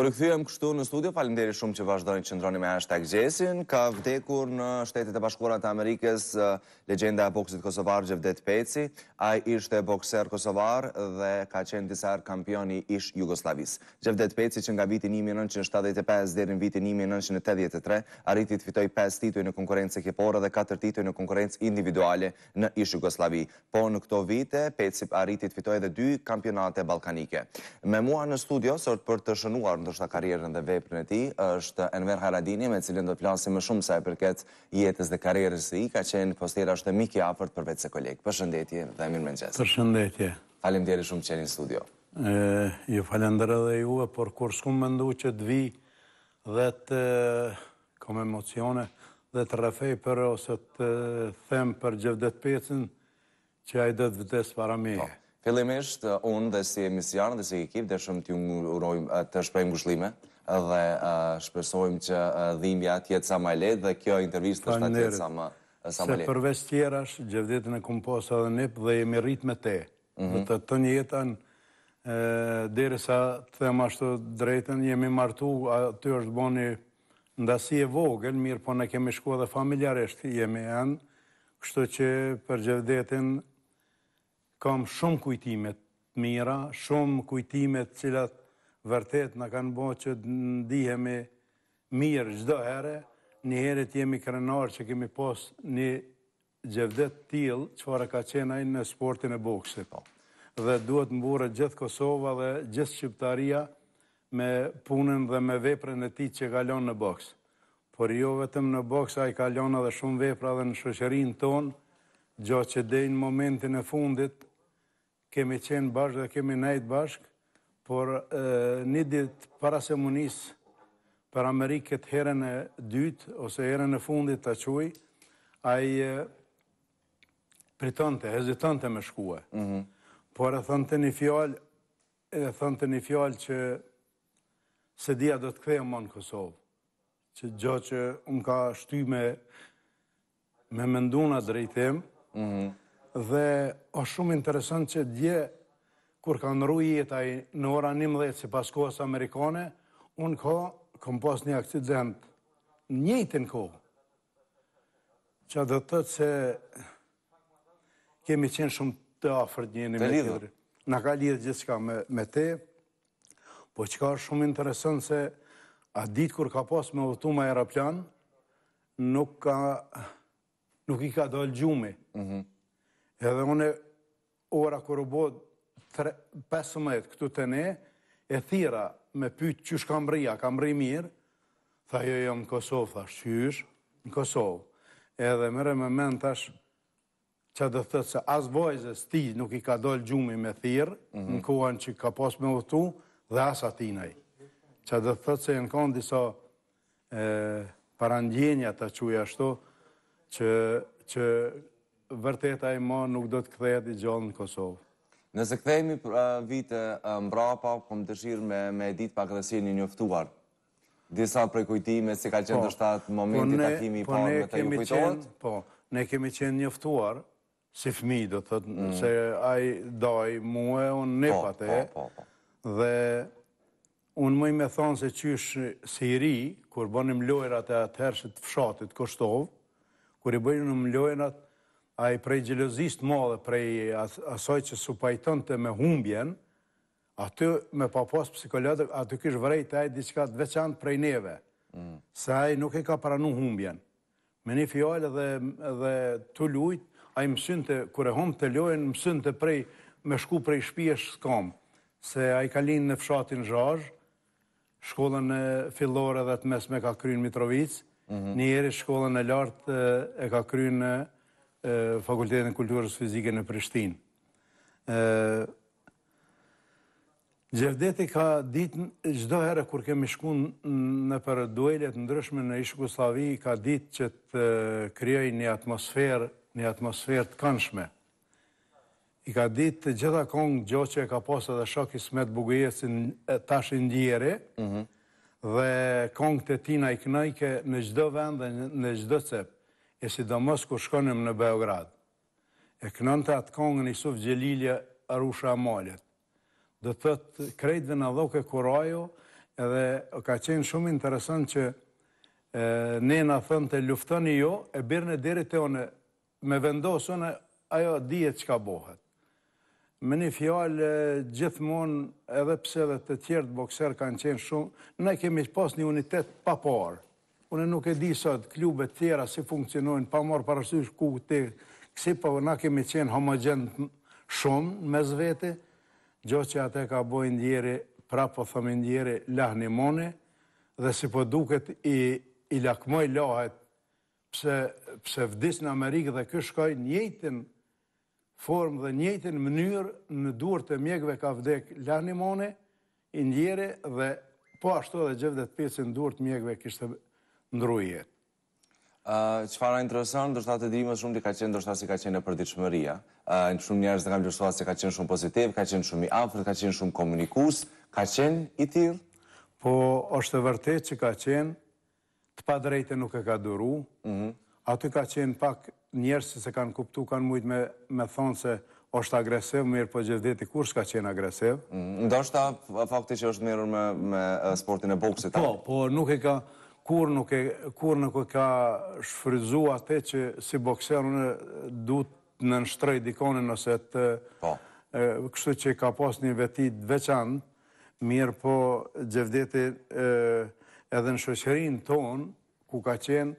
Po në këthujem kështu në studio, falim deri shumë që vazhdojnë që ndroni me hashtag gjesin. Ka vdekur në shtetit e bashkurat e Amerikës legjenda e boksit Kosovar Gjevdet Peci. A ishte bokser Kosovar dhe ka qenë disar kampioni ish Jugoslavis. Gjevdet Peci që nga vitin 1975 dhe në vitin 1983 arriti të fitoj 5 tituj në konkurencë e dhe 4 tituj në konkurencë individuale në ish Jugoslavi. Po në këto vite, Peci arriti të fitoj edhe 2 kampionate balkanike. Me mua në studio, sot për të shënuar në ndoshta karrierën dhe veprën e tij, është Enver Haradini, me cilën do të flasim më shumë sa e përket jetës dhe karrierës së tij. Ka qenë postera është mik i afërt për vetë koleg. Përshëndetje dhe mirëmëngjes. Përshëndetje. Faleminderit shumë që jeni në studio. Ë, ju falenderoj edhe juve por kur skum mendu që të vi dhe të kom emocione dhe të rrefej për ose të them për Gjevdet Pecin që ai do të vdes para meje. Po. Fillimisht, uh, unë dhe si emision dhe si ekip, uh, dhe shumë t'ju urojmë të shprejmë gushlime dhe shpesojmë që dhimja tjetë sa ma letë dhe kjo intervjistë është atë tjetë sa ma uh, sa letë. Se përves tjera është gjevdetën e kumposa dhe nipë dhe jemi rritë me te. Mhm. Dhe të të një jetën, sa të thema shtë drejten, jemi martu, aty është boni ndasi e vogël, mirë po në kemi shkua dhe familjarisht jemi janë, kështu që për gjevdetën, kam shumë kujtimet mira, shumë kujtimet cilat vërtet në kanë bo që të ndihemi mirë gjdo herë, një herë të jemi krenarë që kemi pos një gjevdet tjilë që farë ka qena i në sportin e boksit. Po. Dhe duhet më burë gjithë Kosova dhe gjithë Shqiptaria me punën dhe me veprën e ti që kalonë në boks. Por jo vetëm në boks, a i kalonë edhe shumë vepra dhe në shosherin tonë, gjo që dejnë momentin e fundit, kemi qenë bashkë dhe kemi najtë bashkë, por një ditë para se munisë për Amerikët herën e dytë, ose herën e fundit të quaj, a i pritante, hezitante me shkua. Mhm. Por e thënë të një fjallë, e thënë të një fjallë që se dhja do të kthejë më në Kosovë. Që gjatë që më ka shtyme me mendunat drejtim, dhe është shumë interesant që dje, kur ka nëru jetaj në ora 11 si pas kohës Amerikane, unë ka, kom pas një akcident, njëjtën kohë, që dhe të të që kemi qenë shumë të afrët një një me të tërë. Në ka lidhë gjithë qka me, me te, po qka është shumë interesant se a ditë kur ka pas me vëtu me aeroplan, nuk ka, nuk i ka dalë gjume. Mhm. Edhe une ora kërë u bodë 15 këtu të ne, e thira me pytë qysh kam rria, kam rri mirë, tha jo jo në Kosovë, thash qysh, në Kosovë. Edhe mëre me men thash që dhe se as vojzës ti nuk i ka dollë gjumi me thirë, në mhm. kohën që ka pas me uhtu, dhe as atinaj. Që dhe thëtë se në kanë disa e, parandjenja të quja shto, që, që vërteta e ma nuk do të këthejt i gjallë në Kosovë. Nëse këthejmi pra vite mbra, pa kom po të shirë me dit pak dhe si një njëftuar. Disa prej kujtime, si ka qenë të po, shtatë në po momentin të akimi i parë me të ju kujtojt. Po, ne kemi qenë njëftuar, si fmi, do të thëtë, mm. se a daj muë, unë ne pate, dhe unë mëj me thonë se qysh si ri, kur bënim lojrat e atëherë që të fshatit kështovë, kur i bëjnë në mlojnë atë a i prej gjelozist ma dhe prej asoj që su pajton të me humbjen, aty me papos psikolog, aty kish vrejt e a i diçka të veçanë prej neve, mm. se a i nuk e ka pranu humbjen. Me një fjallë dhe të lujt, a i mësyn të, kure hom të lojnë, mësyn të prej, me shku prej shpje të kam, se a i linë në fshatin zhazh, shkollën e fillore dhe të mes me ka kryin Mitrovic, mhm. njeri shkollën e lartë e ka kryin Fakultetin e Kulturës Fizike në Prishtinë. Gjevdeti ka ditë, gjdo herë kur kemi shku në për duelet ndryshme në Ishku Kuslavi, ka ditë që të kryoj një atmosferë, një atmosferë të kënshme. I ka ditë të gjitha kongë gjo që e ka posa mhm. dhe shokis smet të në tashin gjire, dhe kongë të tina i kënojke në gjdo vend dhe në gjdo cepë e si do mos kur shkonim në Beograd. E kënën të atë kongë një suf gjelilje arusha amalet. Do të të krejtë dhe në dhoke kurajo, edhe ka qenë shumë interesant që ne në thënë të luftën i jo, e birën e diri të one, me vendosën e ajo dhjetë që ka bohet. Me një fjallë, gjithmonë, edhe pse dhe të tjertë bokserë kanë qenë shumë, ne kemi pas një unitet pa parë. Unë nuk e di sa të klube të tjera si funkcionojnë, pa marë parasysh ku të kësi, pa po na kemi qenë homogen shumë me zvete, gjo që atë ka bojë ndjeri, pra po thëmë ndjeri, lahë një dhe si po duket i lakmoj lahët, pse vdis në Amerikë dhe këshkoj njëtën formë dhe njëtën mënyrë në duar të mjekve ka vdek lahë një i ndjeri dhe po ashtu dhe gjëvdhet në duar të mjekve kështë të ndruje? Që fara interesant, intereson, do të di më shumë të ka qenë, do si ka qenë e përdiqëmëria. në shumë njerës të kam lërsoa se ka qenë shumë pozitiv, ka qenë shumë i afrët, ka qenë shumë komunikus, ka qenë i tirë? Po, është e vërtet që ka qenë, të pa drejte nuk e ka duru, mhm. aty ka qenë pak njerës që se kanë kuptu, kanë mujtë me, thonë se është agresiv, mirë po gjithdeti kur s'ka qenë agresiv. Mhm. ndo është ta fakti që është mirë me, me sportin e boksit? Po, po, nuk e ka kur nuk e ka shfryzu atë që si bokser unë du të në nështrej dikonin ose të po. kështu që ka pas një vetit veçan, mirë po gjevdeti edhe në shosherin ton, ku ka qenë,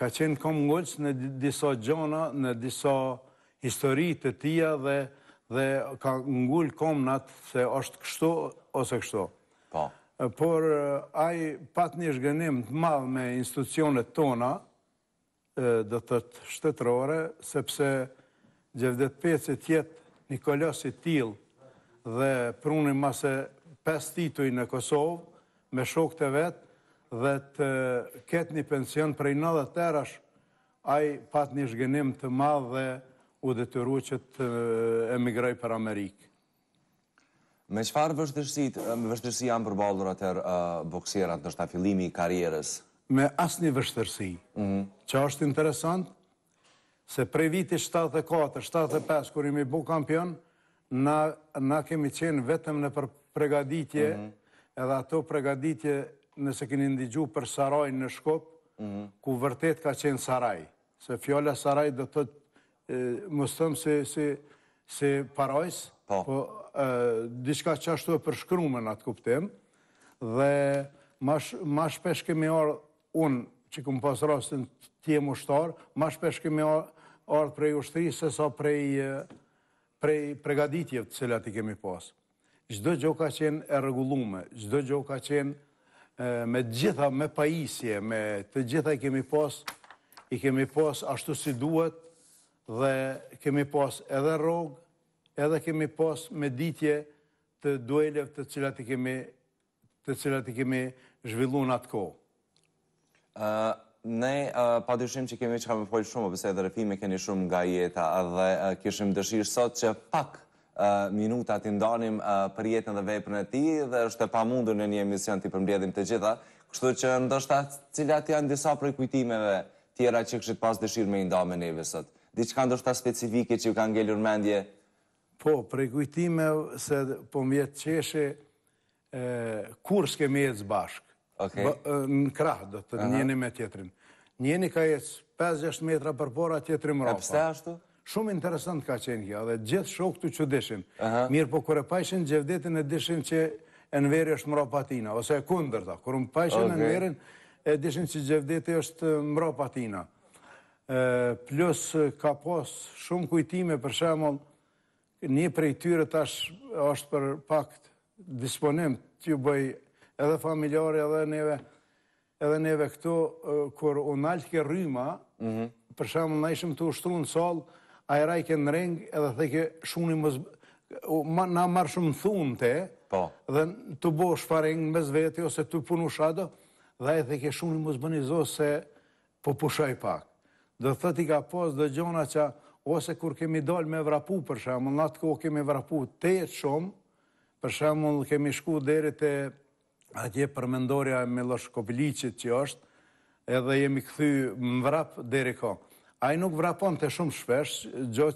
ka qenë kom ngullës në disa gjona, në disa histori të tia dhe ka ngullë kom në atë se është kështu ose kështu. Po por eh, ai pat një zhgënim të madh me institucionet tona, eh, do të thotë shtetërore, sepse Gjevdet Peci tjetë një kolosit i Till dhe pruni mase pes tituj në Kosovë me shok të vet dhe të ketë një pension prej 90 terash, ai pat një zhgënim të madh dhe u detyrua që të eh, emigroj për Amerikë. Me qëfar vështërësi janë përbaldur atër uh, bokserat në shtafilimi i karierës? Me asë një vështërësi. që mhm. është interesant, se prej viti 74-75, kur i mi bu kampion, na kemi qenë vetëm në për pregaditje, mhm. edhe ato pregaditje nëse keni ndigju për Saraj në Shkop, mhm. ku vërtet ka qenë Saraj. Se fjolla Saraj dhe të të se, se parajsë, Po, po diska që ashtu e përshkrumë në atë kuptim, dhe ma shpesh kemi orë unë që këmë pas rastin të jemë ushtarë, ma shpesh kemi orë prej ushtri se sa prej pregaditjev të cilat i kemi pasë. Gjdo gjo ka qenë e regullume, gjdo gjo ka qenë me gjitha, me pajisje, me të gjitha i kemi pasë, i kemi pasë ashtu si duhet, dhe kemi pasë edhe rogë, edhe kemi pas me ditje të duelev të cilat i kemi, të cilat i kemi zhvillu në atë kohë. ne, pa dyshim që kemi që kam e pojtë shumë, përse edhe refime keni shumë nga jeta, dhe kishim dëshirë sot që pak minuta të ndonim për jetën dhe veprën e ti dhe është e pamundur në një emision të i përmbledhim të gjitha, kështu që ndoshta cilat janë disa prej kujtimeve tjera që kështë pas dëshirë me i ndonë me neve sot. Dhe që ka ndoshta specifike që ju ka ngellur mendje Po, prej kujtime se po më vjetë qeshe, kur s'ke me jetë zbashkë? Në krahë, do të të njeni me tjetërin. Njeni ka jetë 5-6 metra për pora, tjetëri më ropa. E përste ashtu? Shumë interesant ka qenë kja, dhe gjithë shok të që dishin. Mirë po kërë e pajshin, gjevdetin e dishin që enveri është më tina, ose e kunder ta. Kërë më pajshin e në e dishin që gjevdeti është më ropa tina. Plus, ka posë shumë kujtime, për shemëllë një prej tyre tash është për pakt disponim të ju bëj edhe familjarë edhe neve edhe neve këto kur u nalë ke rryma mhm. për shamë në ishëm të ushtru në sol a i rajke në rengë edhe theke shuni mëz na marrë shumë në thunë te po. dhe të bo shfareng në mes veti ose të punu shado dhe e theke shuni mëzbënizos se po pushoj pak dhe thët i ka pos dhe gjona që, ose kur kemi dalë me vrapu, për shemë, në atë kohë kemi vrapu të e shumë, për shemë, kemi shku deri të atje përmendoria me Losh Kobiliqit që është, edhe jemi këthy më vrap dheri ko. A i nuk vrapon të shumë shpesh, gjo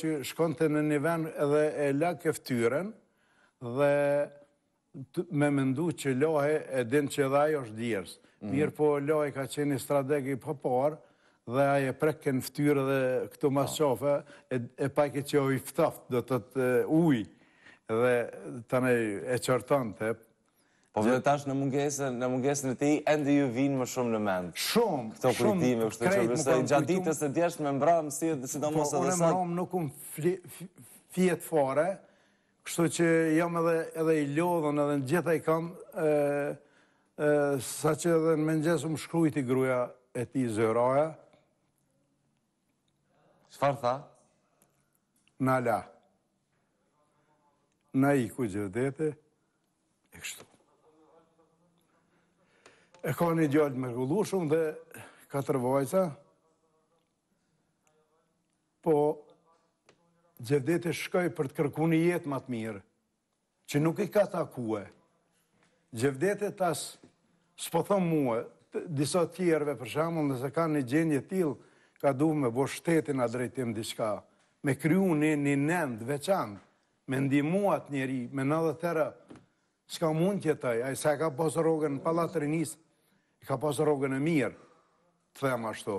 që shkon të në një ven edhe e la ftyren, dhe me mëndu që lohe e din që edhe ajo është djërës. Mhm. Mirë po lohe ka qeni strategi për parë, dhe aje prekën ftyrë dhe këto mas po. qafe, e pak e që oj ftaft, do të të uj, dhe të ne e qërtan të Po dhe tash në mungesën, në mungesën e ti, endë ju vinë më shumë në mendë. Shumë, shumë, krejtë më kanë kujtu. Këto kujtime, gjatë ditës e djeshtë me mbramë, si po, edhe si do mos edhe sa... Po, unë mbramë nuk unë um fjetë fare, kështu që jam edhe i lodhën edhe në gjitha i kam, sa që edhe në mëngjesë më shkrujti gruja e ti zëraja, Qëfar tha? Në la. Në i ku gjërdete, e kështu. E ka një gjallë mërgullu shumë dhe katër tërvojca, po gjëvdete shkoj për të kërku një jetë matë mirë, që nuk i ka takue. Gjëvdete tas, s'po thëm muë, disa tjerve për shamën, nëse ka një gjenje tilë, ka du me bo shtetin a drejtim diçka, me kryu një një nëndë veçanë, me ndimuat njëri, me në dhe thera, s'ka mund tjetaj, a i sa ka posë rogën në palatërinis, i ka posë rogën e mirë, të them ashtu,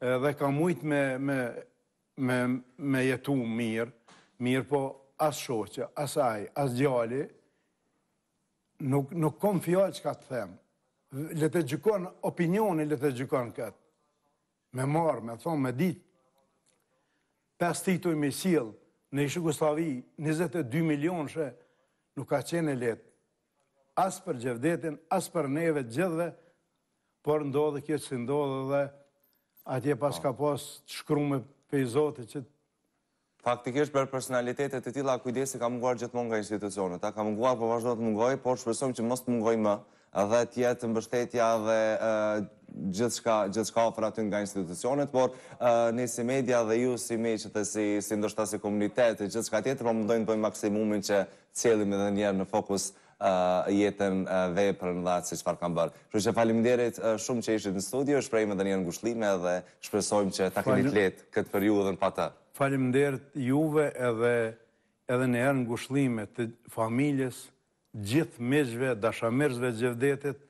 dhe ka mujt me, me, me, jetu mirë, mirë po as shoqë, as aj, as gjali, nuk, nuk kom fjallë që ka të them, le të gjykon opinioni, le të gjykon këtë, me marë, me thonë, me ditë, pes tituj me silë, në ishë Gustavi, 22 milion shë, nuk ka qenë e letë. As për gjevdetin, as për neve gjithve, por ndodhe kjo që ndodhe dhe atje pas ka pas të shkru me pejzote që Faktikisht për personalitetet të tila kujdesi ka munguar gjithmon nga institucionet. Ta ka munguar për po vazhdo të mungoj, por shpesom që mos të mungoj më, dhe tjetë jetë mbështetja dhe gjithë shka ofra të nga institucionet, por një si media dhe ju si me që të si, ndoshta si komunitet, gjithë shka tjetër, po mundojnë të bëjmë maksimumin që cilim edhe njerë në fokus jetën dhe për në latë si qëfar kam bërë. Shru që falim derit shumë që ishit në studio, shprejme dhe njerë në gushlime dhe shpresojmë që ta këllit letë këtë për ju dhe në pata. Falim derit juve edhe edhe njerë në gushlime të familjes, gjithë meqve, dashamirëzve gjevdetit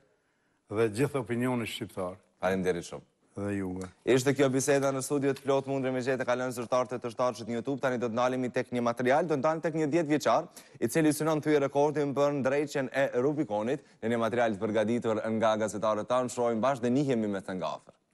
dhe gjithë opinionit shqiptarë. Parim deri shumë. Dhe juve. Ishte kjo biseda në studio të plot mundre me gjithë të kalën zërtarët e të shtarë që të Youtube, tani do të nalimi tek një material, do të nalimi tek një djetë vjeqarë, i cili synon të i rekordin për në drejqen e Rubikonit, në një material të përgaditur nga gazetarët të shrojnë bashkë dhe njëhemi me të ngafër.